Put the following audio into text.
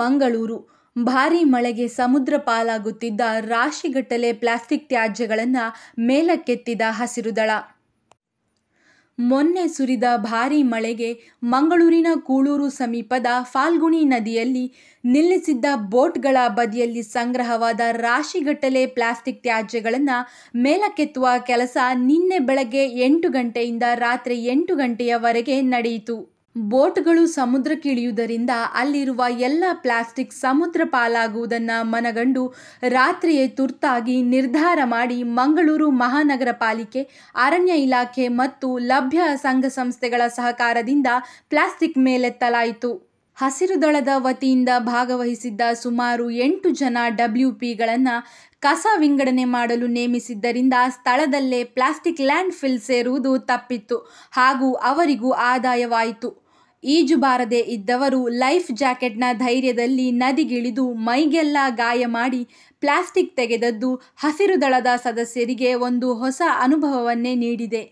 ಮಂಗಳೂರು ಭಾರೀ ಮಳೆಗೆ ಸಮುದ್ರ ಪಾಲಾಗುತ್ತಿದ್ದ ರಾಶಿಗಟ್ಟಲೆ ಪ್ಲಾಸ್ಟಿಕ್ ತ್ಯಾಜ್ಯಗಳನ್ನು ಮೇಲಕ್ಕೆತ್ತಿದ ಹಸಿರು ದಳ ಮೊನ್ನೆ ಸುರಿದ ಭಾರೀ ಮಳೆಗೆ ಮಂಗಳೂರಿನ ಕೂಳೂರು ಸಮೀಪದ ಫಾಲ್ಗುಣಿ ನದಿಯಲ್ಲಿ ನಿಲ್ಲಿಸಿದ್ದ ಬೋಟ್ಗಳ ಬದಿಯಲ್ಲಿ ಸಂಗ್ರಹವಾದ ರಾಶಿಗಟ್ಟಲೆ ಪ್ಲಾಸ್ಟಿಕ್ ತ್ಯಾಜ್ಯಗಳನ್ನು ಮೇಲಕ್ಕೆತ್ತುವ ಕೆಲಸ ನಿನ್ನೆ ಬೆಳಗ್ಗೆ ಎಂಟು ಗಂಟೆಯಿಂದ ರಾತ್ರಿ ಎಂಟು ಗಂಟೆಯವರೆಗೆ ನಡೆಯಿತು ಬೋಟ್ಗಳು ಸಮುದ್ರಕ್ಕಿಳಿಯುವುದರಿಂದ ಅಲ್ಲಿರುವ ಎಲ್ಲ ಪ್ಲಾಸ್ಟಿಕ್ ಸಮುದ್ರ ಪಾಲಾಗುವುದನ್ನು ಮನಗಂಡು ರಾತ್ರಿಯೇ ತುರ್ತಾಗಿ ನಿರ್ಧಾರ ಮಾಡಿ ಮಂಗಳೂರು ಮಹಾನಗರ ಪಾಲಿಕೆ ಅರಣ್ಯ ಇಲಾಖೆ ಮತ್ತು ಲಭ್ಯ ಸಂಘ ಸಂಸ್ಥೆಗಳ ಸಹಕಾರದಿಂದ ಪ್ಲಾಸ್ಟಿಕ್ ಮೇಲೆತ್ತಲಾಯಿತು ಹಸಿರು ದಳದ ವತಿಯಿಂದ ಭಾಗವಹಿಸಿದ್ದ ಸುಮಾರು ಎಂಟು ಜನ ಡಬ್ಲ್ಯೂ ಪಿಗಳನ್ನು ಕಸ ವಿಂಗಡಣೆ ಮಾಡಲು ನೇಮಿಸಿದ್ದರಿಂದ ಸ್ಥಳದಲ್ಲೇ ಪ್ಲಾಸ್ಟಿಕ್ ಲ್ಯಾಂಡ್ ಫಿಲ್ ಸೇರುವುದು ತಪ್ಪಿತ್ತು ಹಾಗೂ ಅವರಿಗೂ ಆದಾಯವಾಯಿತು ಈಜು ಬಾರದೆ ಇದ್ದವರು ಲೈಫ್ ಜಾಕೆಟ್ನ ಧೈರ್ಯದಲ್ಲಿ ನದಿಗಿಳಿದು ಮೈಗೆಲ್ಲ ಗಾಯ ಮಾಡಿ ಪ್ಲಾಸ್ಟಿಕ್ ತೆಗೆದದ್ದು ಹಸಿರು ದಳದ ಸದಸ್ಯರಿಗೆ ಒಂದು ಹೊಸ ಅನುಭವವನ್ನೇ ನೀಡಿದೆ